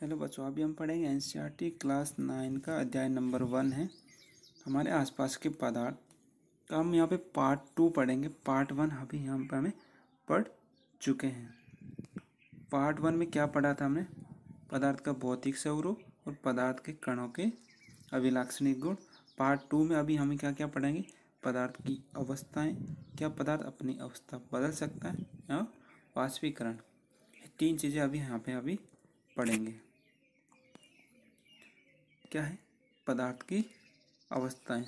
hello बच्चों अभी हम पढ़ेंगे एन क्लास नाइन का अध्याय नंबर वन है हमारे आसपास के पदार्थ का तो हम यहाँ पे पार्ट टू पढ़ेंगे पार्ट वन अभी यहाँ पर हमें पढ़ चुके हैं पार्ट वन में क्या पढ़ा था हमने पदार्थ का भौतिक स्वरूप और पदार्थ के कणों के अभिलाक्षणिक गुण पार्ट टू में अभी हमें क्या क्या पढ़ेंगे पदार्थ की अवस्थाएँ क्या पदार्थ अपनी अवस्था बदल सकता है या हाँ, वाष्पीकरण तीन चीज़ें अभी यहाँ पर अभी पढ़ेंगे क्या है पदार्थ की अवस्थाएं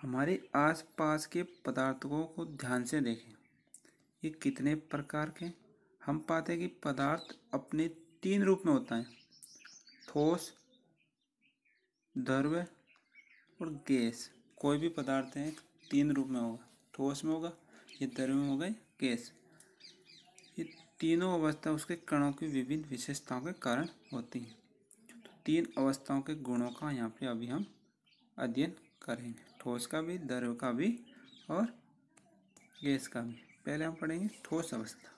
हमारे आसपास के पदार्थों को ध्यान से देखें ये कितने प्रकार के हम पाते हैं कि पदार्थ अपने तीन रूप में होता है ठोस द्रव और गैस कोई भी पदार्थ है तीन रूप में होगा ठोस में होगा ये द्रव में होगा गैस ये तीनों अवस्था उसके कणों की विभिन्न विशेषताओं के कारण होती हैं तीन अवस्थाओं के गुणों का यहाँ पे अभी हम अध्ययन करेंगे ठोस का भी द्रव का भी और गैस का भी पहले हम पढ़ेंगे ठोस अवस्था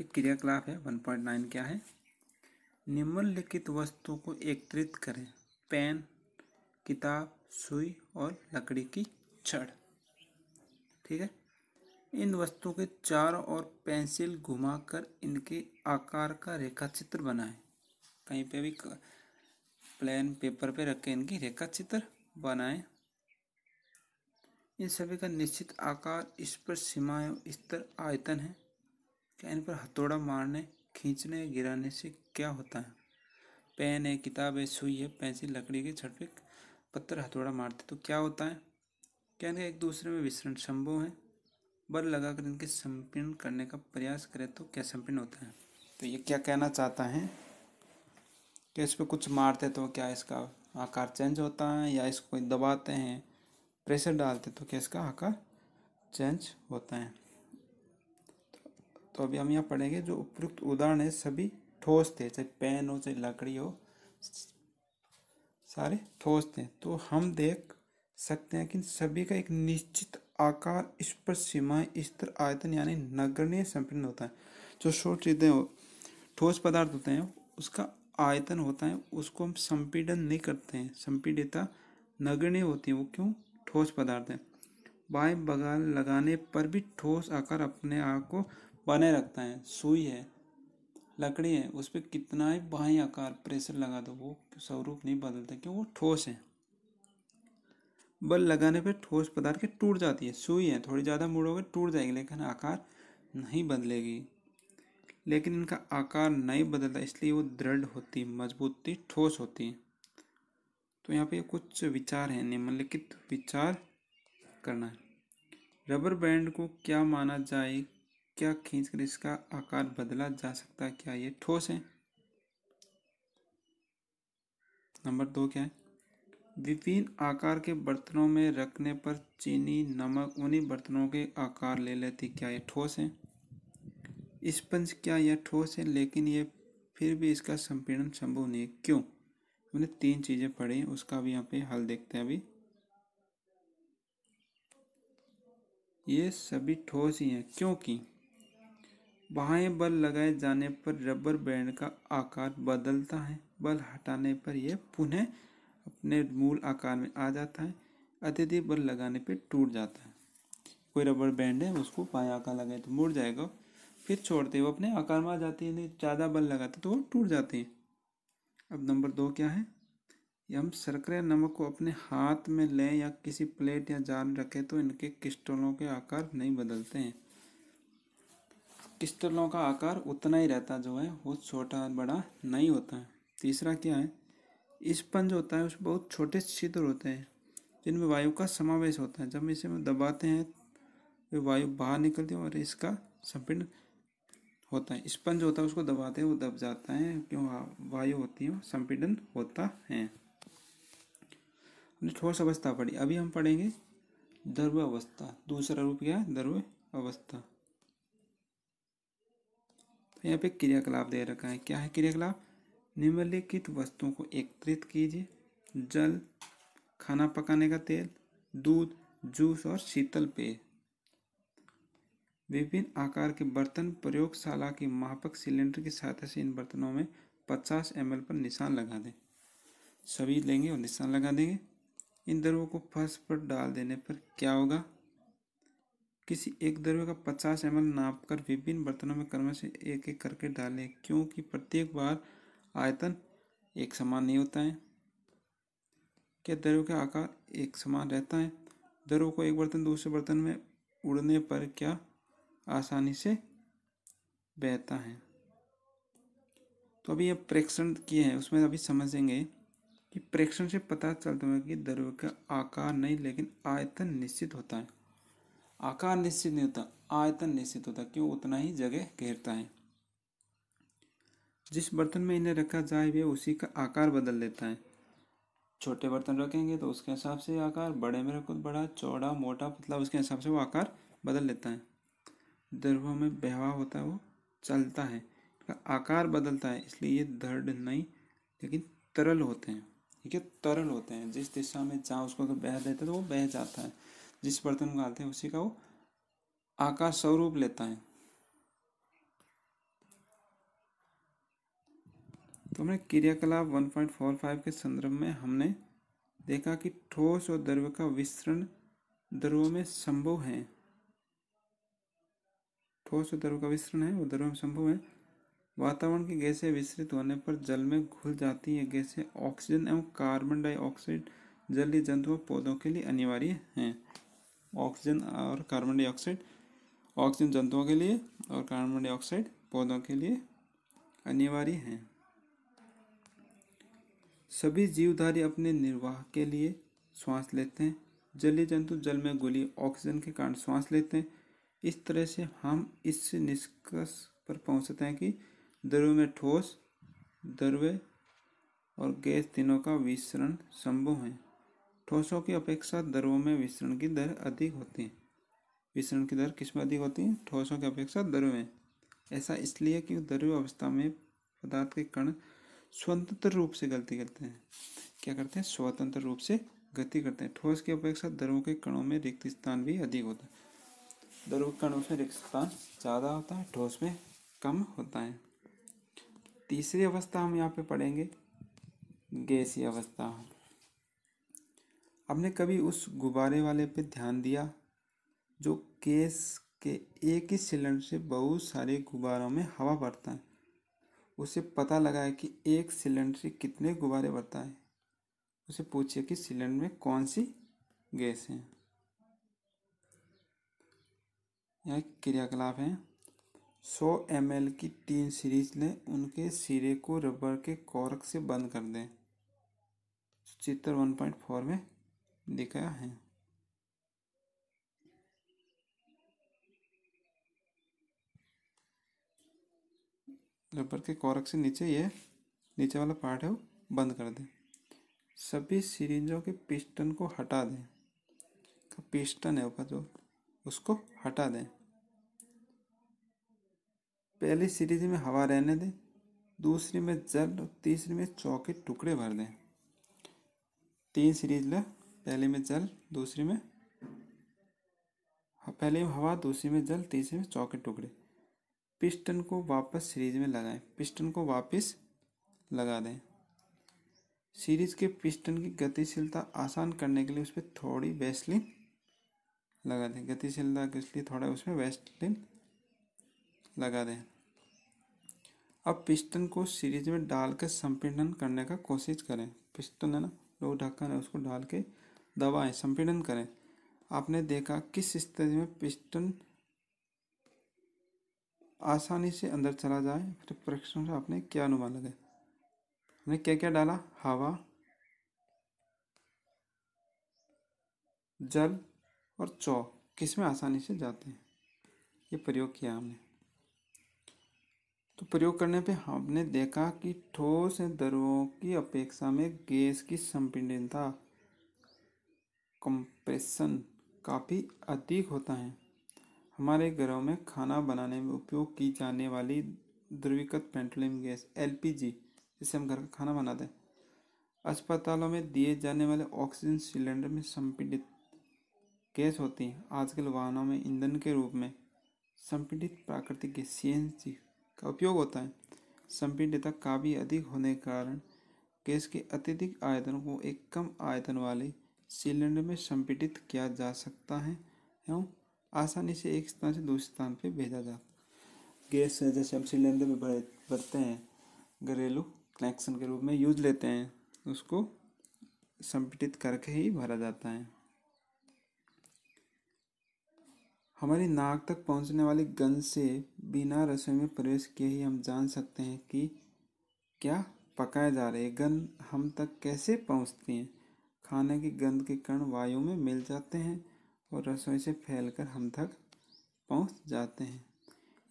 एक क्रियाकलाप है वन पॉइंट नाइन क्या है निम्नलिखित वस्तुओं को एकत्रित करें पेन किताब सुई और लकड़ी की छड़ ठीक है इन वस्तुओं के चारों ओर पेंसिल घुमाकर इनके आकार का रेखा चित्र बनाए कहीं पे भी प्लेन पेपर पे रख के इनकी रेखा चित्र बनाए इन सभी का निश्चित आकार इस पर सीमाएं स्तर आयतन है क्या इन पर हथौड़ा मारने खींचने गिराने से क्या होता है पेन है किताब है सुई है पेंसिल लकड़ी के छठ पत्थर हथौड़ा मारते तो क्या होता है क्या इनका एक दूसरे में विसरण संभव है बल लगाकर इनके संपीर्ण करने का प्रयास करें तो क्या संपीर्ण होता है तो ये क्या कहना चाहता है कि इस पर कुछ मारते तो क्या इसका आकार चेंज होता है या इसको दबाते हैं प्रेशर डालते तो क्या इसका आकार चेंज होता है तो अभी हम यहाँ पढ़ेंगे जो उपयुक्त उदाहरण है सभी ठोस थे चाहे पेन हो चाहे लकड़ी हो सारे ठोस थे तो हम देख सकते हैं कि सभी का एक निश्चित आकार स्पर्श सीमा स्तर आयतन यानी नगण्य संपीड़न होता है जो शोट चीज़ें ठोस पदार्थ होते हैं उसका आयतन होता है उसको हम संपीडन नहीं करते हैं संपीडिता नगण्य होती है वो क्यों ठोस पदार्थ है बाय बगाल लगाने पर भी ठोस आकार अपने आप को बने रखता है सुई है लकड़ी है उस पर कितना ही बाहें आकार प्रेशर लगा दो वो स्वरूप नहीं बदलता क्यों वो ठोस है बल लगाने पर ठोस पदार्थ के टूट जाती है सुई है थोड़ी ज़्यादा मुड़ोगे टूट जाएगी लेकिन आकार नहीं बदलेगी लेकिन इनका आकार नहीं बदलता इसलिए वो दृढ़ होती मजबूत ठोस होती तो यहाँ पे कुछ विचार हैं निम्नलिखित विचार करना है रबर बैंड को क्या माना जाए क्या खींच कर इसका आकार बदला जा सकता है क्या ये ठोस है नंबर दो क्या है विभिन्न आकार के बर्तनों में रखने पर चीनी नमक उन्हीं बर्तनों के आकार ले लेती क्या ये ठोस है स्पंज क्या यह ठोस है लेकिन ये फिर भी इसका संपीड़न संभव नहीं है क्यों हमने तीन चीज़ें पढ़ी उसका भी यहाँ पे हल देखते हैं अभी ये सभी ठोस ही हैं क्योंकि बाहें बल लगाए जाने पर रबर बैंड का आकार बदलता है बल हटाने पर यह पुनः अपने मूल आकार में आ जाता है अत्यधिक बल लगाने पर टूट जाता है कोई रबड़ बैंड है उसको पाया आकार लगाए तो मुड़ जाएगा फिर छोड़ते वो अपने आकार में आ जाती है ज़्यादा बल लगाते तो वो टूट जाते हैं अब नंबर दो क्या है हम शर्करे नमक को अपने हाथ में लें या किसी प्लेट या जार में रखें तो इनके किस्टलों के आकार नहीं बदलते हैं किस्टलों का आकार उतना ही रहता जो है वो छोटा बड़ा नहीं होता है तीसरा क्या है स्पंज होता है उसमें बहुत छोटे छिद्र होते हैं जिनमें वायु का समावेश होता है जब इसे में दबाते हैं तो वायु बाहर निकलती है और इसका संपीर्ण होता है स्पंज होता है उसको दबाते हैं वो दब जाता है क्यों हाँ, वायु होती है संपीडन होता है ठोस अवस्था पढ़ी अभी हम पढ़ेंगे द्रव अवस्था दूसरा रूप क्या है द्रव अवस्था तो यहाँ पे क्रियाकलाप दे रखा है क्या है क्रियाकलाप निम्नलिखित वस्तुओं को एकत्रित कीजिए जल खाना पकाने का तेल दूध जूस और शीतल पेय विभिन्न आकार के बर्तन प्रयोगशाला के मापक सिलेंडर की सहायता से इन बर्तनों में 50 एम पर निशान लगा दें सभी लेंगे और निशान लगा देंगे इन द्रव्यों को फर्श पर डाल देने पर क्या होगा किसी एक द्रव्य का 50 एम नाप कर विभिन्न बर्तनों में से एक एक करके डालें क्योंकि प्रत्येक बार आयतन एक समान नहीं होता है क्या दरों का आकार एक समान रहता है दरों को एक बर्तन दूसरे बर्तन में उड़ने पर क्या आसानी से बहता है तो अभी यह प्रेक्षण किए हैं उसमें अभी समझेंगे कि प्रेक्षण से पता चलता है कि द्रव्य का आकार नहीं लेकिन आयतन निश्चित होता है आकार निश्चित नहीं होता आयतन निश्चित होता क्यों उतना ही जगह घेरता है जिस बर्तन में इन्हें रखा जाए वे उसी का आकार बदल लेता है छोटे बर्तन रखेंगे तो उसके हिसाब से आकार बड़े में रखो तो बड़ा चौड़ा मोटा पतला मतलब उसके हिसाब से वो आकार बदल लेता है दर्भों में बहवा होता है वो चलता है इसका आकार बदलता है इसलिए ये दृढ़ नहीं लेकिन तरल होते हैं ठीक है तरल होते हैं जिस दिशा में जहाँ उसको अगर बह देते तो वो बह जाता है जिस बर्तन में गालते हैं उसी का वो आकार स्वरूप लेता है तो हमने क्रियाकलाप 1.45 के संदर्भ में हमने देखा कि ठोस और द्रव का विस्तरण द्रव्यों में संभव है ठोस और द्रव का विस्तरण है वो द्रव्य में संभव है वातावरण की गैसें विस्तृत होने पर जल में घुल जाती है गैसें ऑक्सीजन एवं कार्बन डाइऑक्साइड जलीय जंतुओं पौधों के लिए अनिवार्य हैं ऑक्सीजन और कार्बन डाइऑक्साइड ऑक्सीजन जंतुओं के लिए और कार्बन डाइऑक्साइड पौधों के लिए अनिवार्य हैं सभी जीवधारी अपने निर्वाह के लिए श्वास लेते हैं जलीय जंतु जल में गोली ऑक्सीजन के कारण श्वास लेते हैं इस तरह से हम इस निष्कर्ष पर पहुंचते हैं कि द्रव्य में ठोस द्रव्य और गैस तीनों का विसरण संभव है ठोसों की अपेक्षा द्रवों में विसरण की दर अधिक होती है विसरण की दर किस में अधिक होती है ठोसों की अपेक्षा द्रव्य में ऐसा इसलिए कि द्रव्य अवस्था में पदार्थ के कण स्वतंत्र रूप से गलती करते हैं क्या करते हैं स्वतंत्र रूप से गति करते हैं ठोस की अपेक्षा दरों के कणों में रिक्त स्थान भी अधिक होता है दरों के कणों में रिक्त स्थान ज़्यादा होता है ठोस में कम होता है तीसरी अवस्था हम यहाँ पे पढ़ेंगे गैसीय अवस्था आपने कभी उस गुब्बारे वाले पे ध्यान दिया जो केस के एक ही सिलेंडर से बहुत सारे गुब्बारों में हवा भरता है उसे पता लगाए कि एक सिलेंडर से कितने गुब्बारे बढ़ता है उसे पूछिए कि सिलेंडर में कौन सी गैस है यह क्रियाकलाप है 100 एम की तीन सीरीज लें उनके सिरे को रबर के कॉर्क से बंद कर दें चित्र 1.4 में दिखाया है रबर के कॉरक से नीचे ये नीचे वाला पार्ट है वो बंद कर दें सभी सीरीजों के पिस्टन को हटा दें पिस्टन है ऊपर जो उसको हटा दें पहली सीरीज में हवा रहने दें दूसरी में जल और तीसरी में चौके टुकड़े भर दें तीन सीरीज लें पहले में जल दूसरी में पहले में हवा दूसरी में जल तीसरी में चौके टुकड़े पिस्टन को वापस सीरीज में लगाएं पिस्टन को वापस लगा दें सीरीज के पिस्टन की गतिशीलता आसान करने के लिए उस पर थोड़ी वेस्टलिन लगा दें गतिशीलता के लिए थोड़ा उसमें वेस्टलिन लगा दें अब पिस्टन को सीरीज में डाल कर संपीड़न करने का कोशिश करें पिस्टन है ना लोग ढक्कन है उसको डाल के दबाएं संपीड़न करें आपने देखा किस स्थिति में पिस्टन आसानी से अंदर चला जाए फिर परीक्षण से आपने क्या अनुमान लगाए हमने क्या क्या डाला हवा जल और चौक किसमें आसानी से जाते हैं ये प्रयोग किया हमने तो प्रयोग करने पे हमने देखा कि ठोस दरों की अपेक्षा में गैस की संपीडनता कंप्रेशन काफ़ी अधिक होता है हमारे घरों में खाना बनाने में उपयोग की जाने वाली ध्रुवीकृत पेंट्रोलियम गैस जी जिससे हम घर का खाना बनाते हैं अस्पतालों में दिए जाने वाले ऑक्सीजन सिलेंडर में संपीड़ित गैस होती है आजकल वाहनों में ईंधन के रूप में संपीड़ित प्राकृतिक गैस सी का उपयोग होता है संपीड़ितता काफ़ी अधिक होने के कारण गैस के अत्यधिक आयतन को एक कम आयतन वाले सिलेंडर में संपीड़ित किया जा सकता है एवं आसानी से एक स्थान से दूसरे स्थान पर भेजा जा गैस जैसे हम सिलेंडर में भर भरते हैं घरेलू कनेक्शन के रूप में यूज लेते हैं उसको संपीटित करके ही भरा जाता है हमारी नाक तक पहुंचने वाले गंध से बिना रसोई में प्रवेश किए ही हम जान सकते हैं कि क्या पकाया जा रहे गंध हम तक कैसे पहुंचती हैं खाने की गंध के कण वायु में मिल जाते हैं और रसोई से फैलकर हम तक पहुंच जाते हैं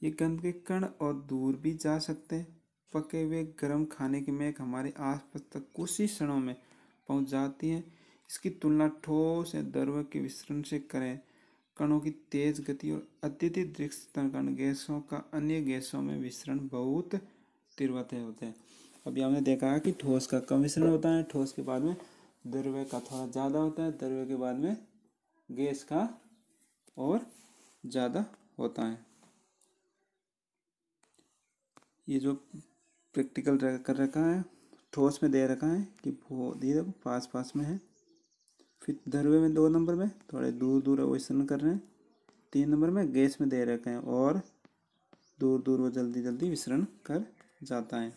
ये गंदगी के कण और दूर भी जा सकते हैं पके हुए गर्म खाने की महक हमारे आसपास तक कुछ ही क्षणों में पहुंच जाती है इसकी तुलना ठोस या द्रव के विसरण से करें कणों की तेज गति और अत्यधिक कण गैसों का अन्य गैसों में विसरण बहुत तीव्रत होते हैं अभी हमने देखा है कि ठोस का कम विसरण होता है ठोस के बाद में द्रव्य का थोड़ा ज़्यादा होता है द्रव्य के बाद में गैस का और ज़्यादा होता है ये जो प्रैक्टिकल कर रखा है ठोस में दे रखा है कि वो धीरे पास पास में है फिर धरवे में दो नंबर में थोड़े दूर दूर क्वेश्चन कर रहे हैं तीन नंबर में गैस में दे रखे हैं और दूर दूर वो जल्दी जल्दी विसरण कर जाता है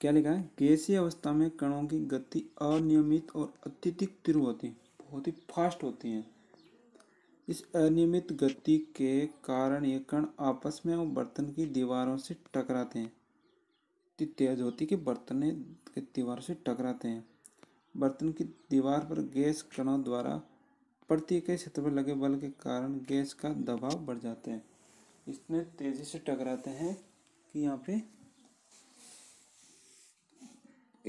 क्या लिखा है गैसीय अवस्था में कणों की गति अनियमित और अत्यधिक तीव्र होती है बहुत ही फास्ट होती हैं इस अनियमित गति के कारण ये कण आपस में और बर्तन की दीवारों से टकराते हैं इतनी तेज होती है कि बर्तन के दीवारों से टकराते हैं बर्तन की दीवार पर गैस कणों द्वारा प्रति के क्षेत्र पर लगे बल के कारण गैस का दबाव बढ़ जाता है इसमें तेजी से टकराते हैं कि यहाँ पे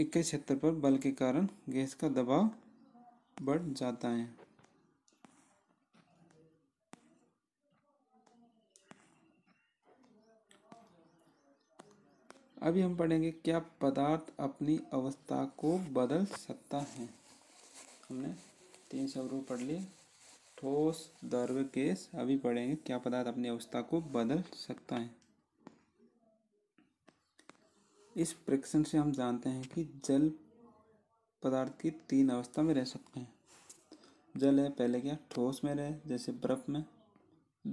एक क्षेत्र पर बल के कारण गैस का दबाव बढ़ जाता है अभी हम पढ़ेंगे क्या पदार्थ अपनी अवस्था को बदल सकता है हमने तीन शब्दों पढ़ लिए ठोस द्रव्य केस अभी पढ़ेंगे क्या पदार्थ अपनी अवस्था को बदल सकता है इस प्रश्न से हम जानते हैं कि जल पदार्थ की तीन अवस्था में रह सकते हैं जल है पहले क्या ठोस में रहे जैसे बर्फ में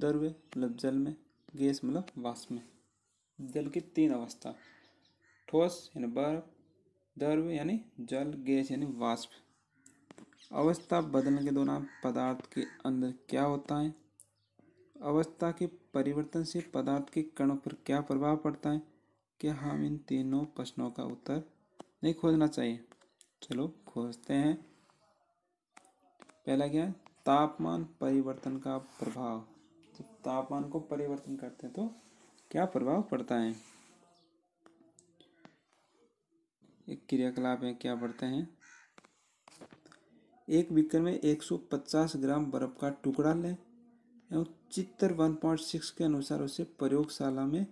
द्रव्य मतलब जल में गैस मतलब वाष्प में जल की तीन अवस्था ठोस यानी बर्फ द्रव्य यानी जल गैस यानी वाष्प अवस्था बदलने के दौरान पदार्थ के अंदर क्या होता है अवस्था के परिवर्तन से पदार्थ के कणों पर क्या प्रभाव पड़ता है क्या हम इन तीनों प्रश्नों का उत्तर नहीं खोजना चाहिए चलो खोजते हैं पहला क्या है तापमान परिवर्तन का प्रभाव जब तापमान को परिवर्तन करते हैं तो क्या प्रभाव पड़ता है एक क्रियाकलाप है क्या पड़ते हैं एक बीकर में 150 ग्राम बर्फ का टुकड़ा लें एवं चित्र 1.6 के अनुसार उसे प्रयोगशाला में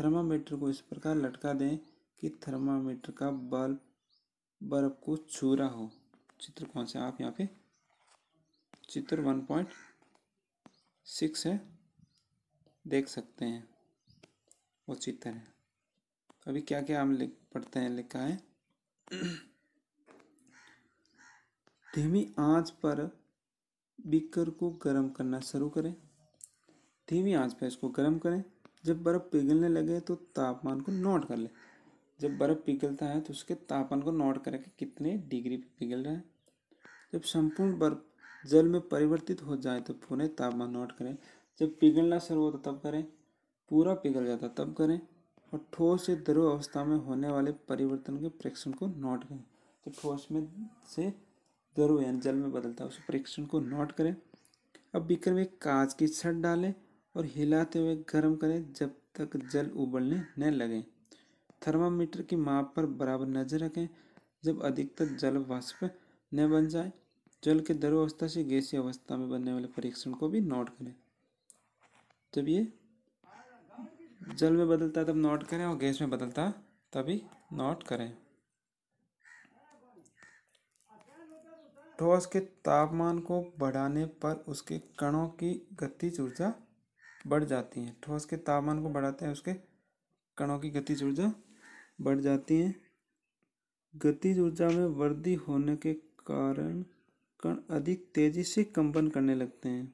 थर्मामीटर को इस प्रकार लटका दें कि थर्मामीटर का बल्ब बर्फ को छू रहा हो चित्र कौन सा आप यहाँ पे चित्र वन पॉइंट सिक्स है देख सकते हैं वो चित्र है अभी क्या क्या हम लिख पढ़ते हैं लिखा है धीमी आंच पर बीकर को गर्म करना शुरू करें धीमी आंच पर इसको गर्म करें जब बर्फ़ पिघलने लगे तो तापमान को नोट कर लें जब बर्फ़ पिघलता है तो उसके तापमान को नोट करें कि कितने डिग्री पर पिघल रहा है जब संपूर्ण बर्फ जल में परिवर्तित हो जाए तो पूरे तापमान नोट करें जब पिघलना शुरू होता तो तब करें पूरा पिघल जाता तब करें और ठोस से द्रव अवस्था में होने वाले परिवर्तन के प्रेक्षण को नोट करें तो ठोस में से द्रव यानी जल में बदलता है उस प्रेक्षण को नोट करें अब बिकर में कांच की छत डालें और हिलाते हुए गर्म करें जब तक जल उबलने न लगें थर्मामीटर की माप पर बराबर नजर रखें जब अधिकतर जल वाष्प न बन जाए जल के द्रव अवस्था से गैसीय अवस्था में बनने वाले परीक्षण को भी नोट करें जब ये जल में बदलता है तब नोट करें और गैस में बदलता है तभी नोट करें ठोस के तापमान को बढ़ाने पर उसके कणों की गति ऊर्जा बढ़ जाती है ठोस के तापमान को बढ़ाते हैं उसके कणों की गति ऊर्जा बढ़ जाती हैं गतिज ऊर्जा में वृद्धि होने के कारण कण अधिक तेजी से कंपन करने लगते हैं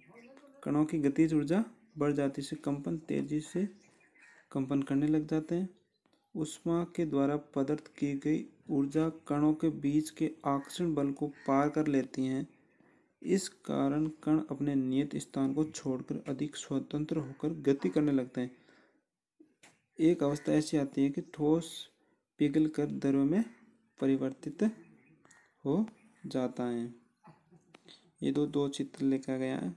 कणों की गतिज ऊर्जा बढ़ जाती से कंपन तेजी से कंपन करने लग जाते हैं उष्मा के द्वारा पदार्थ की गई ऊर्जा कणों के बीच के आकर्षण बल को पार कर लेती हैं इस कारण कण अपने नियत स्थान को छोड़कर अधिक स्वतंत्र होकर गति करने लगते हैं एक अवस्था ऐसी आती है कि ठोस पिघल कर द्रव में परिवर्तित हो जाता है ये दो दो चित्र लिखा गया है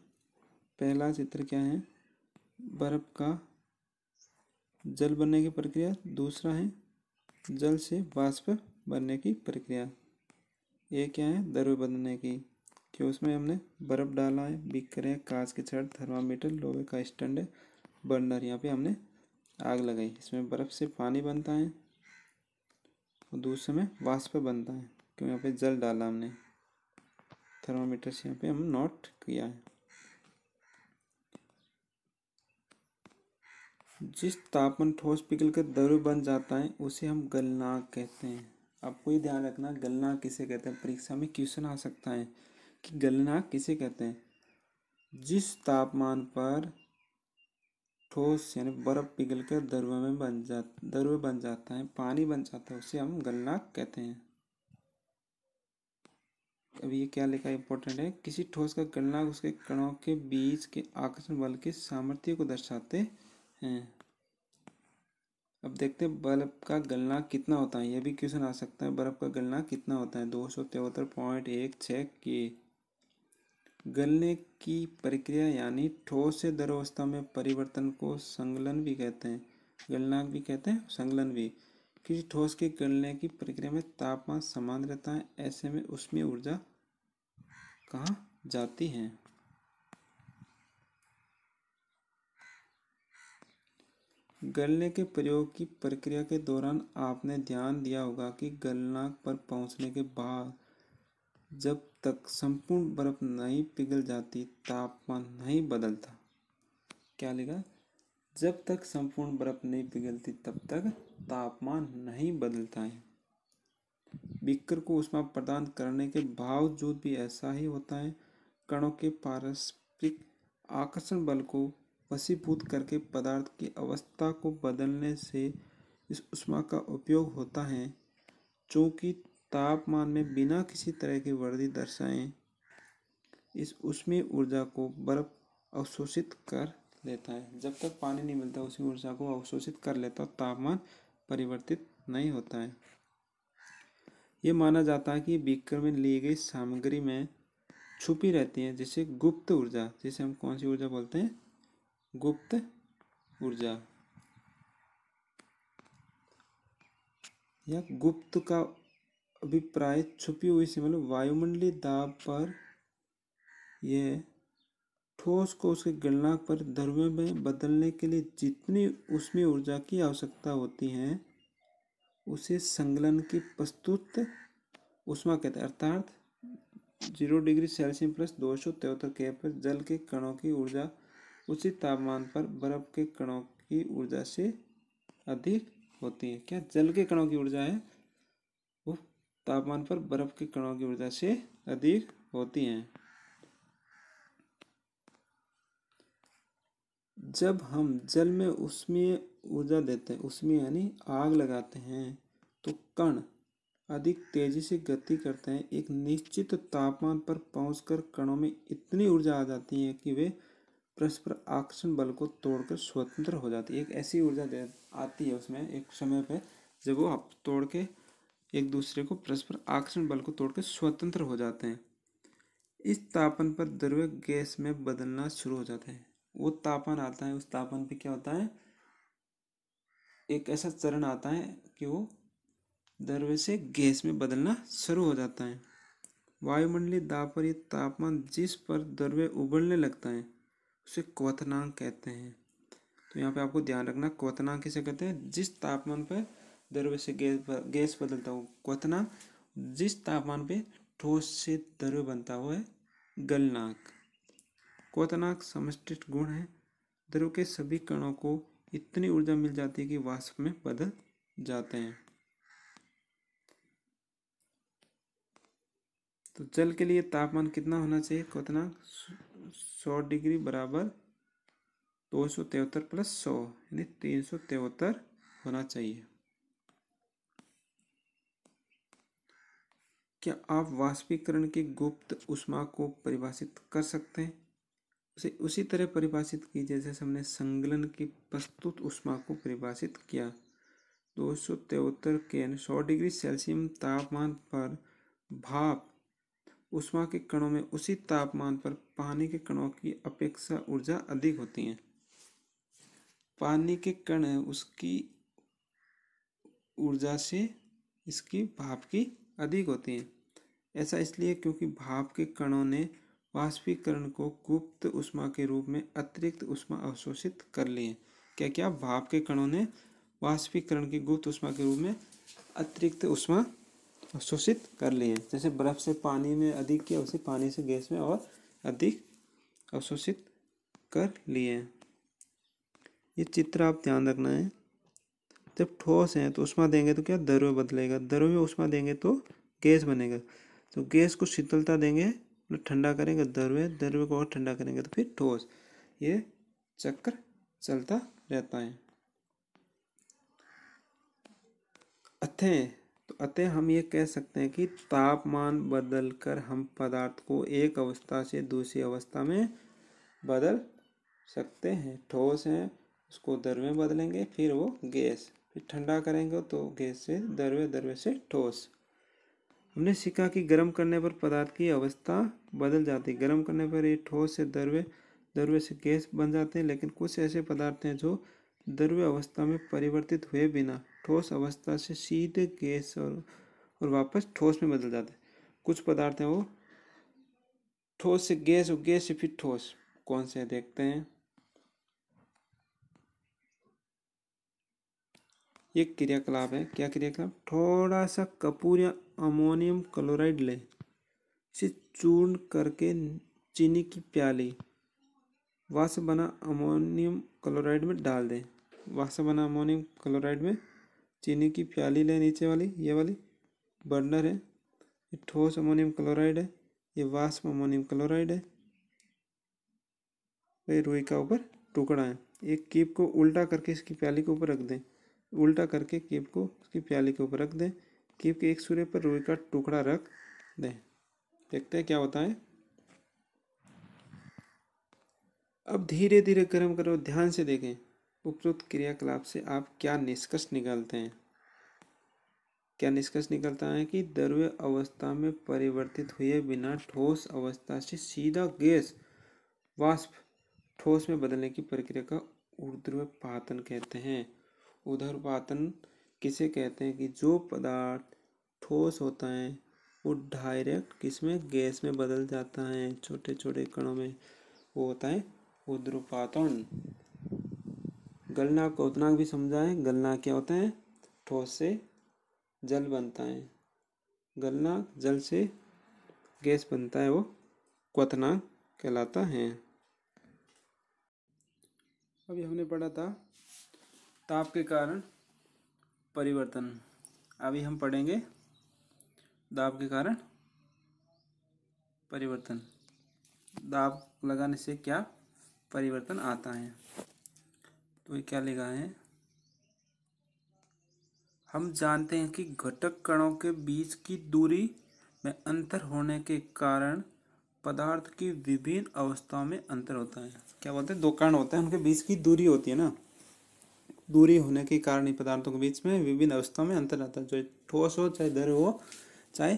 पहला चित्र क्या है बर्फ का जल बनने की प्रक्रिया दूसरा है जल से वाष्प बनने की प्रक्रिया ये क्या है द्रव्य बनने की कि उसमें हमने बर्फ़ डाला है बीकर है कांच की छड़ थर्मामीटर लोहे का स्टैंड बर्नर यहाँ पे हमने आग लगाई इसमें बर्फ़ से पानी बनता है और दूसरे में वाष्प बनता है क्योंकि यहाँ पे जल डाला हमने थर्मामीटर से यहाँ पे हम नोट किया है जिस तापमान ठोस पिघल कर द्रव बन जाता है उसे हम गलनाक कहते हैं आपको ये ध्यान रखना गलनाक किसे कहते हैं परीक्षा में क्वेश्चन आ सकता है कि गलनाक किसे कहते हैं जिस तापमान पर ठोस यानी बर्फ़ पिघल कर दरवे में बन जा दरवे बन जाता है पानी बन जाता है उसे हम गलना कहते हैं अब ये क्या लिखा इंपॉर्टेंट है किसी ठोस का गलना उसके कणों के बीच के आकर्षण बल के सामर्थ्य को दर्शाते हैं अब देखते हैं बर्फ का गलना कितना होता है ये भी क्वेश्चन आ सकता है बर्फ़ का गलना कितना होता है दो सौ तिहत्तर पॉइंट एक छः के गलने की प्रक्रिया यानी ठोस से अवस्था में परिवर्तन को संगलन भी कहते हैं गलनांक भी कहते हैं संगलन भी किसी ठोस के गलने की प्रक्रिया में तापमान समान रहता है ऐसे में उसमें ऊर्जा कहा जाती है गलने के प्रयोग की प्रक्रिया के दौरान आपने ध्यान दिया होगा कि गलनाक पर पहुंचने के बाद जब तक संपूर्ण बर्फ नहीं पिघल जाती तापमान नहीं बदलता क्या लिखा जब तक संपूर्ण बर्फ नहीं पिघलती तब तक तापमान नहीं बदलता है बिक्र को उष्मा प्रदान करने के बावजूद भी ऐसा ही होता है कणों के पारस्परिक आकर्षण बल को वसीभूत करके पदार्थ की अवस्था को बदलने से इस उष्मा का उपयोग होता है चूँकि तापमान में बिना किसी तरह की वृद्धि दर्शाए इस उसमें ऊर्जा को बर्फ अवशोषित कर लेता है जब तक पानी नहीं मिलता उसी ऊर्जा को अवशोषित कर लेता तापमान परिवर्तित नहीं होता है ये माना जाता है कि बीकर में ली गई सामग्री में छुपी रहती है जिसे गुप्त ऊर्जा जिसे हम कौन सी ऊर्जा बोलते हैं गुप्त ऊर्जा या गुप्त का अभिप्राय छुपी हुई सी मतलब वायुमंडलीय दाब पर यह ठोस को उसके गणनाक पर ध्रुव में बदलने के लिए जितनी उसमें ऊर्जा की आवश्यकता होती है उसे संगलन की प्रस्तुत उष्मा कहते हैं अर्थात जीरो डिग्री सेल्सियस प्लस दो सौ तिहत्तर के पर जल के कणों की ऊर्जा उसी तापमान पर बर्फ के कणों की ऊर्जा से अधिक होती है क्या जल के कणों की ऊर्जा है तापमान पर बर्फ के कणों की ऊर्जा से अधिक होती हैं जब हम जल में उसमें ऊर्जा देते हैं उसमें यानी आग लगाते हैं तो कण अधिक तेजी से गति करते हैं एक निश्चित तापमान पर पहुंचकर कणों में इतनी ऊर्जा आ जाती है कि वे परस्पर आकर्षण बल को तोड़कर स्वतंत्र हो जाती है एक ऐसी ऊर्जा आती है उसमें एक समय पर जब वो आप तोड़ के एक दूसरे को परस्पर आकर्षण बल को तोड़कर स्वतंत्र हो जाते हैं इस तापन पर द्रव्य गैस में बदलना शुरू हो जाता है वो तापन आता है उस तापन पे क्या होता है एक ऐसा चरण आता है कि वो द्रव्य से गैस में बदलना शुरू हो जाता है वायुमंडलीय दाब पर यह तापमान जिस पर द्रव्य उबलने लगता है उसे क्वथनांक कहते हैं तो यहाँ पे आपको ध्यान रखना क्वथनांक किसे कहते हैं जिस तापमान पर द्रव्य से गैस गैस बदलता हो क्वथना जिस तापमान पे ठोस से द्रव्य बनता हो है गलनाक क्वथनाक समष्टित गुण है द्रव के सभी कणों को इतनी ऊर्जा मिल जाती है कि वाष्प में बदल जाते हैं तो जल के लिए तापमान कितना होना चाहिए क्वथनाक सौ डिग्री बराबर दो सौ तिहत्तर प्लस सौ यानी तीन सौ तिहत्तर होना चाहिए क्या आप वाष्पीकरण की गुप्त उष्मा को परिभाषित कर सकते हैं उसे उसी तरह परिभाषित की जैसे हमने संगलन की प्रस्तुत उष्मा को परिभाषित किया दो सौ तिहत्तर के सौ डिग्री सेल्सियम तापमान पर भाप उष्मा के कणों में उसी तापमान पर पानी के कणों की अपेक्षा ऊर्जा अधिक होती है पानी के कण उसकी ऊर्जा से इसकी भाप की अधिक होती हैं ऐसा इसलिए क्योंकि भाप के कणों ने वाष्पीकरण को गुप्त उष्मा के रूप में अतिरिक्त उष्मा अवशोषित कर लिए क्या क्या भाप के कणों ने वाष्पीकरण की गुप्त उष्मा के रूप में अतिरिक्त उष्मा अवशोषित कर लिए जैसे बर्फ से पानी में अधिक किया उसे पानी से गैस में और अधिक अवशोषित कर लिए ये चित्र आप ध्यान रखना है जब ठोस है तो उष्मा देंगे तो क्या द्रव्य बदलेगा में उष्मा देंगे तो गैस बनेगा तो गैस को शीतलता देंगे मतलब ठंडा करेंगे द्रव्य द्रव्य को और ठंडा करेंगे तो फिर ठोस ये चक्र चलता रहता है अतः तो अतः हम ये कह सकते हैं कि तापमान बदलकर हम पदार्थ को एक अवस्था से दूसरी अवस्था में बदल सकते हैं ठोस हैं उसको द्रव्य बदलेंगे फिर वो गैस फिर ठंडा करेंगे तो गैस से द्रव्य द्रव्य से ठोस हमने सीखा कि गर्म करने पर पदार्थ की अवस्था बदल जाती है गर्म करने पर ये ठोस से द्रव्य द्रव्य से गैस बन जाते हैं लेकिन कुछ ऐसे पदार्थ हैं जो द्रव्य अवस्था में परिवर्तित हुए बिना ठोस अवस्था से सीधे गैस और और वापस ठोस में बदल जाते हैं कुछ पदार्थ हैं वो ठोस से गैस और गैस से फिर ठोस कौन से है देखते हैं ये क्रियाकलाप है क्या क्रियाकलाप थोड़ा सा कपूर या अमोनियम क्लोराइड लें इसे चूर्ण करके चीनी की प्याली वाष्प बना अमोनियम क्लोराइड में डाल दें वाष्प बना अमोनियम क्लोराइड में चीनी की प्याली लें नीचे वाली ये वाली बर्नर है ये ठोस अमोनियम क्लोराइड है ये वाष्प अमोनियम क्लोराइड है ये रुई का ऊपर टुकड़ा है एक कीप को उल्टा करके इसकी प्याली के ऊपर रख दें उल्टा करके कीप को उसकी प्याली के ऊपर रख दें कीप के एक सूर्य पर रोई का टुकड़ा रख दे देखते हैं क्या होता है अब धीरे धीरे गर्म करो ध्यान से देखें उपरोक्त क्रियाकलाप से आप क्या निष्कर्ष निकालते हैं क्या निष्कर्ष निकलता है कि द्रव्य अवस्था में परिवर्तित हुए बिना ठोस अवस्था से सीधा गैस वाष्प ठोस में बदलने की प्रक्रिया का ऊर्ध्वपातन कहते हैं उधर पातन किसे कहते हैं कि जो पदार्थ ठोस होता है वो डायरेक्ट किस में गैस में बदल जाता है छोटे छोटे कणों में वो होता है उद्रुपातन गलनाक उतना भी समझाएं गलनाक क्या होता है ठोस से जल बनता है गलनाक जल से गैस बनता है वो क्वतनाक कहलाता है अभी हमने पढ़ा था ताप के कारण परिवर्तन अभी हम पढ़ेंगे दाब के कारण परिवर्तन दाब लगाने से क्या परिवर्तन आता है तो ये क्या लिखा है हम जानते हैं कि घटक कणों के बीच की दूरी में अंतर होने के कारण पदार्थ की विभिन्न अवस्थाओं में अंतर होता है क्या बोलते हैं दो कण होते हैं उनके बीच की दूरी होती है ना दूरी होने के कारण ही पदार्थों के बीच में विभिन्न अवस्थाओं में अंतर आता है चाहे ठोस हो चाहे दर हो चाहे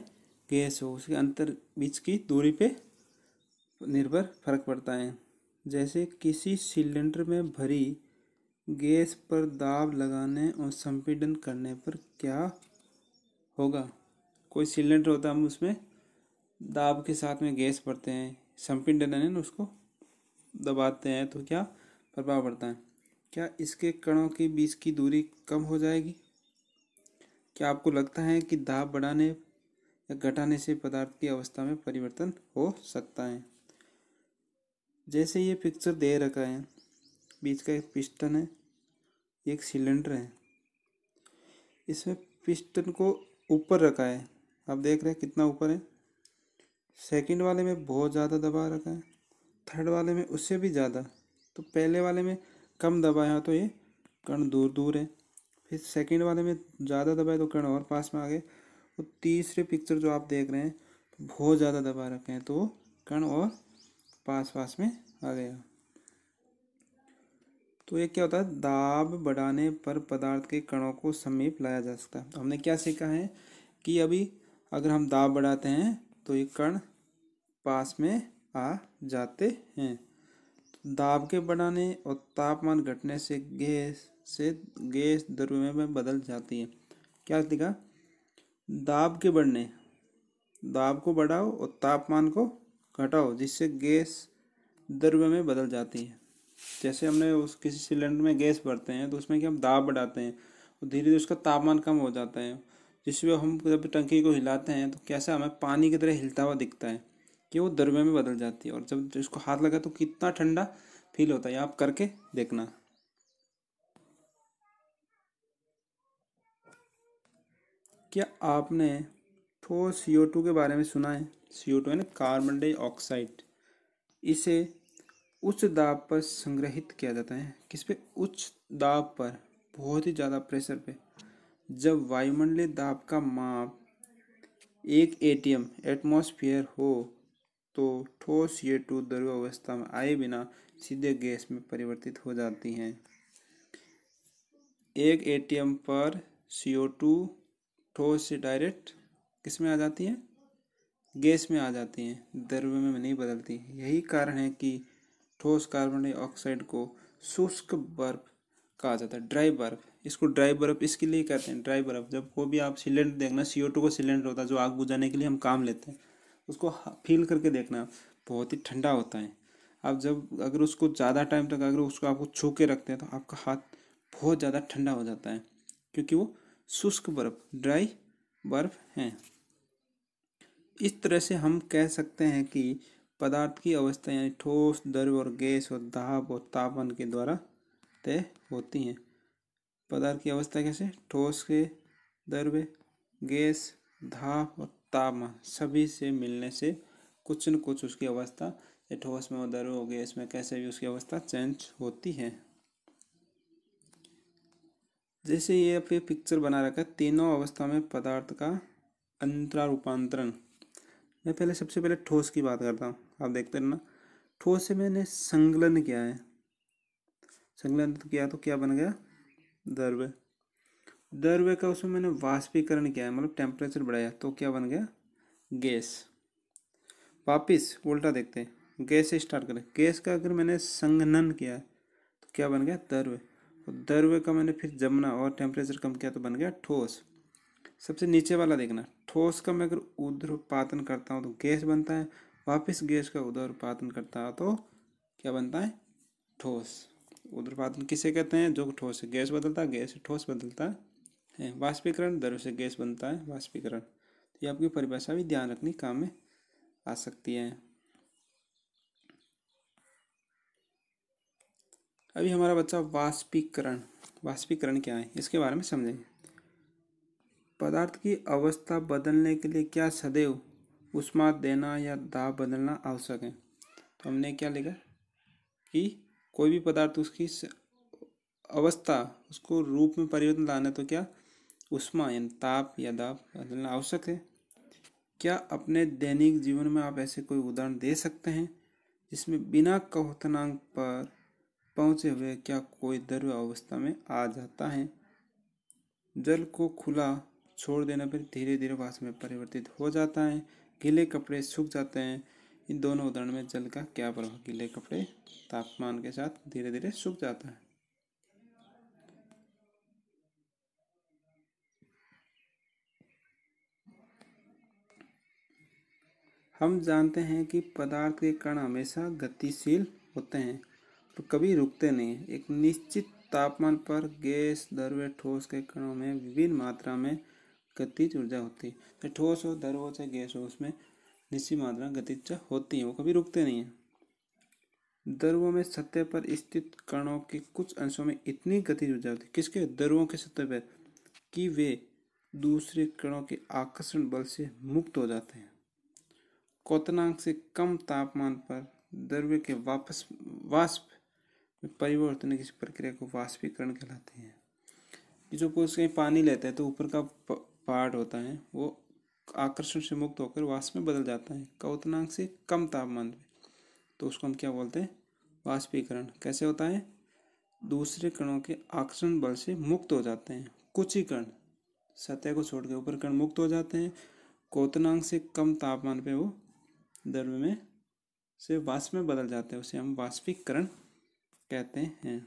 गैस हो उसके अंतर बीच की दूरी पे निर्भर फर्क पड़ता है जैसे किसी सिलेंडर में भरी गैस पर दाब लगाने और संपीडन करने पर क्या होगा कोई सिलेंडर होता है हम उसमें दाब के साथ में गैस भरते हैं संपीडन है ना उसको दबाते हैं तो क्या प्रभाव पड़ता है क्या इसके कणों के बीच की दूरी कम हो जाएगी क्या आपको लगता है कि दाब बढ़ाने या घटाने से पदार्थ की अवस्था में परिवर्तन हो सकता है जैसे ये पिक्चर दे रखा है बीच का एक पिस्टन है एक सिलेंडर है इसमें पिस्टन को ऊपर रखा है आप देख रहे हैं कितना ऊपर है सेकंड वाले में बहुत ज़्यादा दबा रखा है थर्ड वाले में उससे भी ज़्यादा तो पहले वाले में कम दबाया तो ये कण दूर दूर है फिर सेकंड वाले में ज़्यादा दबाए तो कण और पास में आ गए और तीसरे पिक्चर जो आप देख रहे हैं तो बहुत ज़्यादा दबा रखे हैं तो कण और पास पास में आ गया तो ये क्या होता है दाब बढ़ाने पर पदार्थ के कणों को समीप लाया जा सकता है तो हमने क्या सीखा है कि अभी अगर हम दाब बढ़ाते हैं तो ये कण पास में आ जाते हैं दाब के बढ़ाने और तापमान घटने से गैस से गैस द्रव्य में बदल जाती है क्या लिखा दाब के बढ़ने दाब को बढ़ाओ और तापमान को घटाओ जिससे गैस द्रव्य में बदल जाती है जैसे हमने उस किसी सिलेंडर में गैस भरते हैं तो उसमें क्या हम दाब बढ़ाते हैं और धीरे धीरे उसका तापमान कम हो जाता है जिसमें हम जब टंकी को हिलाते हैं तो कैसे हमें पानी की तरह हिलता हुआ दिखता है कि वो दरवे में बदल जाती है और जब इसको हाथ लगा तो कितना ठंडा फील होता है आप करके देखना क्या आपने ठोस सी ओ टू के बारे में सुना है सी ओ टू यानी कार्बन डाइऑक्साइड इसे उच्च दाब पर संग्रहित किया जाता है किस पे उच्च दाब पर बहुत ही ज़्यादा प्रेशर पे जब वायुमंडलीय दाब का माप एक एटीएम एटमॉस्फेयर हो तो ठोस ये टूथ अवस्था में आए बिना सीधे गैस में परिवर्तित हो जाती हैं एक एटीएम पर सीओ टू ठोस से डायरेक्ट किस में आ जाती है गैस में आ जाती हैं द्रव्य में नहीं बदलती यही कारण है कि ठोस कार्बन डाइऑक्साइड को शुष्क बर्फ कहा जाता है ड्राई बर्फ इसको ड्राई बर्फ इसके लिए कहते हैं ड्राई बर्फ जब कोई भी आप सिलेंडर देखना सीओ टू को सिलेंडर होता है जो आग बुझाने के लिए हम काम लेते हैं उसको फील करके देखना बहुत ही ठंडा होता है आप जब अगर उसको ज़्यादा टाइम तक अगर उसको आपको छू के रखते हैं तो आपका हाथ बहुत ज़्यादा ठंडा हो जाता है क्योंकि वो शुष्क बर्फ ड्राई बर्फ हैं इस तरह से हम कह सकते हैं कि पदार्थ की अवस्था यानी ठोस द्रव और गैस और दाब और तापमान के द्वारा तय होती हैं पदार्थ की अवस्था कैसे ठोस के द्रव गैस धाप और तापमा सभी से मिलने से कुछ न कुछ उसकी अवस्था ठोस में उधर हो गया इसमें कैसे भी उसकी अवस्था चेंज होती है जैसे ये पे पिक्चर बना रखा है तीनों अवस्था में पदार्थ का अंतरा रूपांतरण मैं पहले सबसे पहले ठोस की बात करता हूँ आप देखते रहना ठोस से मैंने संगलन किया है संगलन किया तो क्या बन गया द्रव्य द्रव्य का उसमें मैंने वाष्पीकरण किया है मतलब टेम्परेचर बढ़ाया तो क्या बन गया गैस वापिस उल्टा देखते हैं गैस से स्टार्ट करें गैस का अगर मैंने संघनन किया तो क्या बन गया द्रव्य और द्रव्य का मैंने फिर जमना और टेम्परेचर कम किया तो बन गया ठोस सबसे नीचे वाला देखना ठोस का मैं अगर उद्रपातन करता हूँ तो गैस बनता है वापिस गैस का उद्रपातन करता है तो क्या बनता है ठोस उद्रपातन किसे कहते हैं जो ठोस गैस बदलता है गैस ठोस बदलता है है वाष्पीकरण दर से गैस बनता है वाष्पीकरण तो ये आपकी परिभाषा भी ध्यान रखनी काम में आ सकती है अभी हमारा बच्चा वाष्पीकरण वाष्पीकरण क्या है इसके बारे में समझेंगे पदार्थ की अवस्था बदलने के लिए क्या सदैव उष्मा देना या दाब बदलना आवश्यक है तो हमने क्या लिखा कि कोई भी पदार्थ उसकी अवस्था उसको रूप में परिवर्तन लाना तो क्या उष्मा यानी ताप या दाब बदलना आवश्यक है क्या अपने दैनिक जीवन में आप ऐसे कोई उदाहरण दे सकते हैं जिसमें बिना कहतनांक पर पहुंचे हुए क्या कोई द्रव्य अवस्था में आ जाता है जल को खुला छोड़ देने पर धीरे धीरे वास में परिवर्तित हो जाता है गीले कपड़े सूख जाते हैं इन दोनों उदाहरण में जल का क्या प्रभाव गीले कपड़े तापमान के साथ धीरे धीरे सूख जाता है हम जानते हैं कि पदार्थ के कण हमेशा गतिशील होते हैं और तो कभी रुकते नहीं एक निश्चित तापमान पर गैस द्रव्य ठोस के कणों में विभिन्न मात्रा में गतिज ऊर्जा होती है ठोस हो द्रव हो चाहे गैस हो उसमें निश्चित मात्रा में गतिज होती है वो कभी रुकते नहीं हैं द्रवों में सतह पर स्थित कणों के कुछ अंशों में इतनी गतिज ऊर्जा होती है किसके द्रवों के सतह पर कि वे दूसरे कणों के आकर्षण बल से मुक्त हो जाते हैं कोतनांक से कम तापमान पर द्रव्य के वापस वाष्प में परिवर्तन की प्रक्रिया को वाष्पीकरण कहलाते हैं कि जो कोष कहीं पानी लेता है तो ऊपर का पार्ट होता है वो आकर्षण से मुक्त होकर वाष्प में बदल जाता है कोतनांक से कम तापमान पर तो उसको हम क्या बोलते हैं वाष्पीकरण कैसे होता है दूसरे कणों के आकर्षण बल से मुक्त हो जाते हैं कुछ ही कण सतह को छोड़ के ऊपर कण मुक्त हो जाते हैं कोतनांक से कम तापमान पे वो द्रव्य में से वाष्प में बदल जाता है उसे हम वाष्पीकरण कहते हैं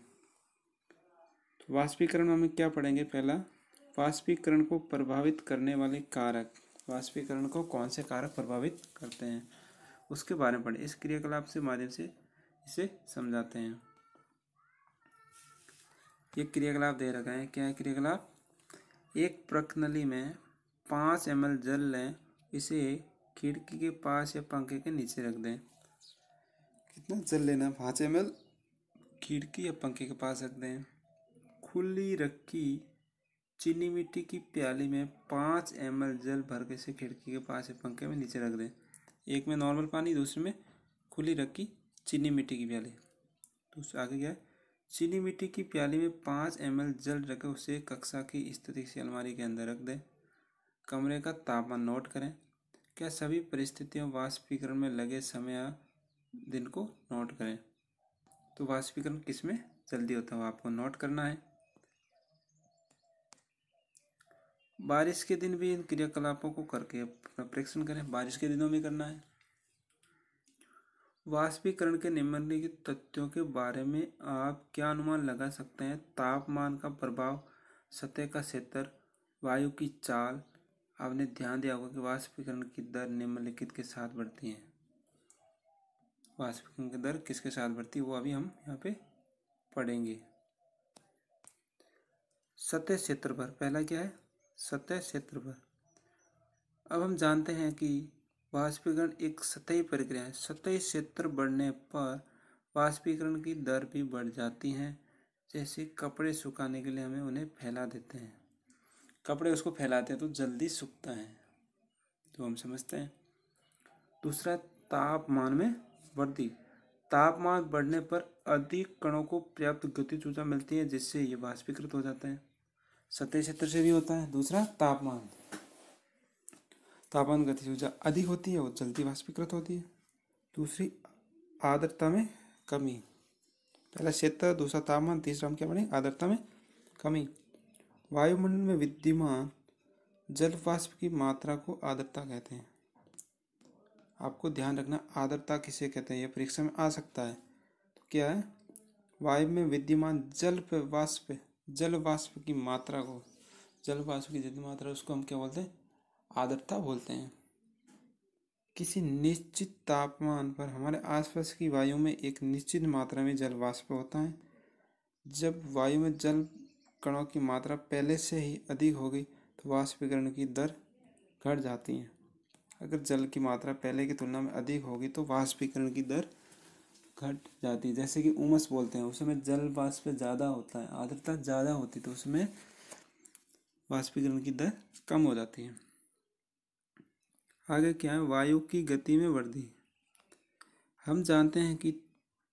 तो वाष्पीकरण में क्या पढ़ेंगे पहला वाष्पीकरण को प्रभावित करने वाले कारक वाष्पीकरण को कौन से कारक प्रभावित करते हैं उसके बारे में पढ़ें इस क्रियाकलाप से माध्यम से इसे समझाते हैं ये क्रियाकलाप दे रखा है क्या है क्रियाकलाप एक प्रकनली में पाँच एम जल लें इसे खिड़की के पास या पंखे के नीचे रख दें कितना जल लेना पाँच एम खिड़की या पंखे के पास रख दें खुली रखी चीनी मिट्टी की प्याली में पाँच एम जल भर के से खिड़की के पास या पंखे में नीचे रख दें एक में नॉर्मल पानी दूसरे में खुली रखी चीनी मिट्टी की प्याली उससे आगे क्या है चीनी मिट्टी की प्याली में पाँच एम जल रखें उसे कक्षा की स्थिति से अलमारी के अंदर रख दें कमरे का तापमान नोट करें क्या सभी परिस्थितियों वाष्पीकरण में लगे समय दिन को नोट करें तो वाष्पीकरण किस में जल्दी होता है आपको नोट करना है बारिश के दिन भी इन क्रियाकलापों को करके प्रेक्षण करें बारिश के दिनों में करना है वाष्पीकरण के निम्नलिखित तथ्यों के बारे में आप क्या अनुमान लगा सकते हैं तापमान का प्रभाव सतह का क्षेत्र वायु की चाल आपने ध्यान दिया होगा कि वाष्पीकरण की दर निम्नलिखित के साथ बढ़ती है वाष्पीकरण की दर किसके साथ बढ़ती है वो अभी हम यहाँ पे पढ़ेंगे सतह क्षेत्र पर पहला क्या है सतह क्षेत्र पर अब हम जानते हैं कि वाष्पीकरण एक सतही प्रक्रिया है सतही क्षेत्र बढ़ने पर वाष्पीकरण की दर भी बढ़ जाती है जैसे कपड़े सुखाने के लिए हमें उन्हें फैला देते हैं कपड़े उसको फैलाते हैं तो जल्दी सूखता है तो हम समझते हैं दूसरा तापमान में वृद्धि तापमान बढ़ने पर अधिक कणों को पर्याप्त गति ऊर्जा मिलती है जिससे ये बाष्पीकृत हो जाते हैं सतह क्षेत्र से भी होता है दूसरा तापमान तापमान गति ऊर्जा अधिक होती है और जल्दी बाष्पीकृत होती है दूसरी आर्द्रता में कमी पहला क्षेत्र दूसरा तापमान तीसरा हम क्या बने आर्द्रता में कमी वायुमंडल में विद्यमान जल वाष्प की मात्रा को आर्द्रता कहते हैं आपको ध्यान रखना आर्द्रता किसे कहते हैं यह परीक्षा में आ सकता है तो क्या है वायु में विद्यमान जल वाष्प जल वाष्प की मात्रा को जल वाष्प की जितनी मात्रा उसको हम क्या बोलते हैं आर्द्रता बोलते हैं किसी निश्चित तापमान पर हमारे आसपास की वायु में एक निश्चित मात्रा में जल वाष्प होता है जब वायु में जल कणों की मात्रा पहले से ही अधिक होगी तो वाष्पीकरण की दर घट जाती है अगर जल की मात्रा पहले की तुलना में अधिक होगी तो वाष्पीकरण की दर घट जाती है जैसे कि उमस बोलते हैं उसमें जल वाष्प ज़्यादा होता है आर्द्रता ज़्यादा होती तो उसमें वाष्पीकरण की दर कम हो जाती है आगे क्या है वायु की गति में वृद्धि हम जानते हैं कि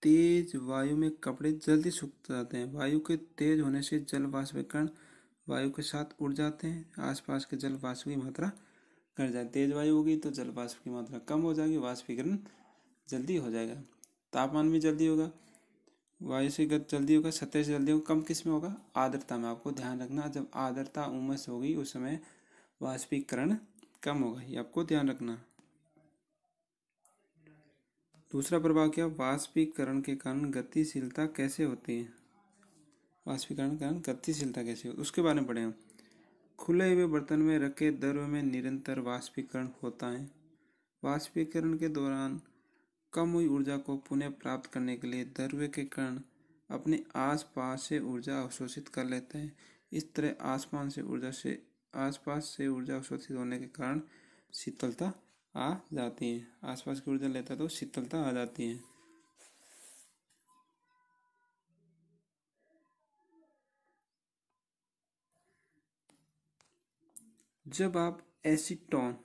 तेज वायु में कपड़े जल्दी सूख जाते हैं वायु के तेज होने से जल वाष्पीकरण वायु के साथ उड़ जाते हैं आसपास के जल वाष्प की मात्रा घट जाए तेज वायु होगी तो जल वाष्प की मात्रा कम हो जाएगी वाष्पीकरण जल्दी हो जाएगा तापमान भी जल्दी होगा वायु से गत जल्दी होगा सतह से जल्दी होगा कम किस में होगा आर्द्रता में आपको ध्यान रखना जब आर्द्रता उमस होगी उस समय वाष्पीकरण कम होगा ये आपको ध्यान रखना दूसरा प्रभाव क्या वाष्पीकरण के कारण गतिशीलता कैसे होती है वाष्पीकरण के कारण गतिशीलता कैसे होती है उसके बारे में पढ़ें खुले हुए बर्तन में रखे द्रव्य में निरंतर वाष्पीकरण होता है वाष्पीकरण के दौरान कम हुई ऊर्जा को पुनः प्राप्त करने के लिए द्रव्य के कण अपने आसपास से ऊर्जा अवशोषित कर लेते हैं इस तरह आसमान से ऊर्जा से आसपास से ऊर्जा अवशोषित होने के कारण शीतलता आ जाती हैं आसपास की ऊर्जा लेता है तो शीतलता आ जाती है जब आप एसीटोन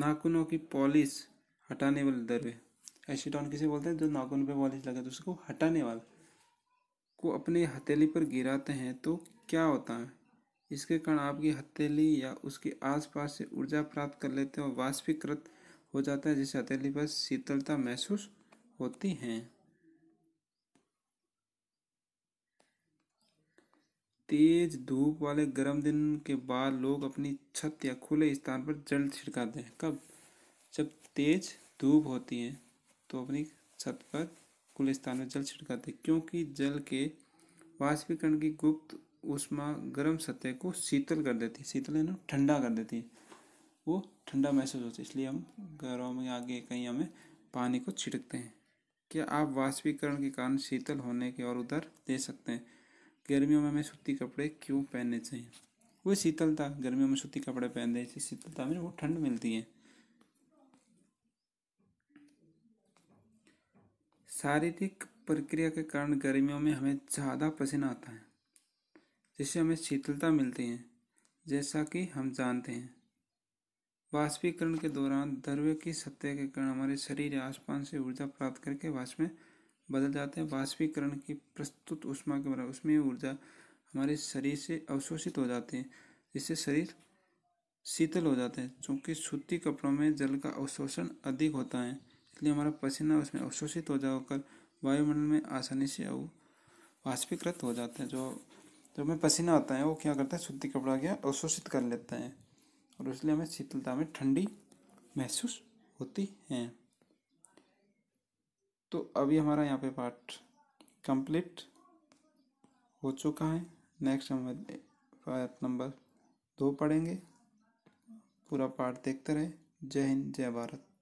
नाखूनों की पॉलिश हटाने वाले दर्वे एसीटोन किसे बोलते हैं जो नाखून पे पॉलिश लगा तो उसको हटाने वाले को अपने हथेली पर गिराते हैं तो क्या होता है इसके कारण आपकी हथेली या उसके आसपास से ऊर्जा प्राप्त कर लेते हैं और वाष्पीकृत हो जाता है जिससे हथेली पर शीतलता महसूस होती है तेज धूप वाले गर्म दिन के बाद लोग अपनी छत या खुले स्थान पर जल छिड़काते हैं कब जब तेज धूप होती है तो अपनी छत पर खुले स्थान में जल छिड़काते हैं क्योंकि जल के वाष्पीकरण की गुप्त उष्मा गर्म सतह को शीतल कर देती है शीतल है ना ठंडा कर देती है वो ठंडा महसूस होता है इसलिए हम घरों में आगे कहीं हमें पानी को छिड़कते हैं क्या आप वाष्पीकरण के कारण शीतल होने के और उधर दे सकते हैं गर्मियों में हमें सूती कपड़े क्यों पहनने चाहिए वो शीतलता गर्मियों में सूती कपड़े पहन दे शीतलता में वो ठंड मिलती है शारीरिक प्रक्रिया के कारण गर्मियों में हमें ज़्यादा पसीना आता है जिससे हमें शीतलता मिलती है जैसा कि हम जानते हैं वाष्पीकरण के दौरान द्रव्य की सत्य के कारण हमारे शरीर आसपान से ऊर्जा प्राप्त करके वाष्प में बदल जाते हैं वाष्पीकरण की प्रस्तुत उष्मा के बराबर उसमें ऊर्जा हमारे शरीर से अवशोषित हो जाती है जिससे शरीर शीतल हो जाते हैं चूँकि सूती कपड़ों में जल का अवशोषण अधिक होता है इसलिए हमारा पसीना उसमें अवशोषित हो जाकर वायुमंडल में आसानी से वाष्पीकृत हो जाता है जो जो तो हमें पसीना आता है वो क्या करता है सूती कपड़ा क्या अवशोषित कर लेता है और इसलिए हमें शीतलता में ठंडी महसूस होती है तो अभी हमारा यहाँ पे पार्ट कंप्लीट हो चुका है नेक्स्ट हम पार्ट नंबर दो पढ़ेंगे पूरा पार्ट देखते रहे जय हिंद जय भारत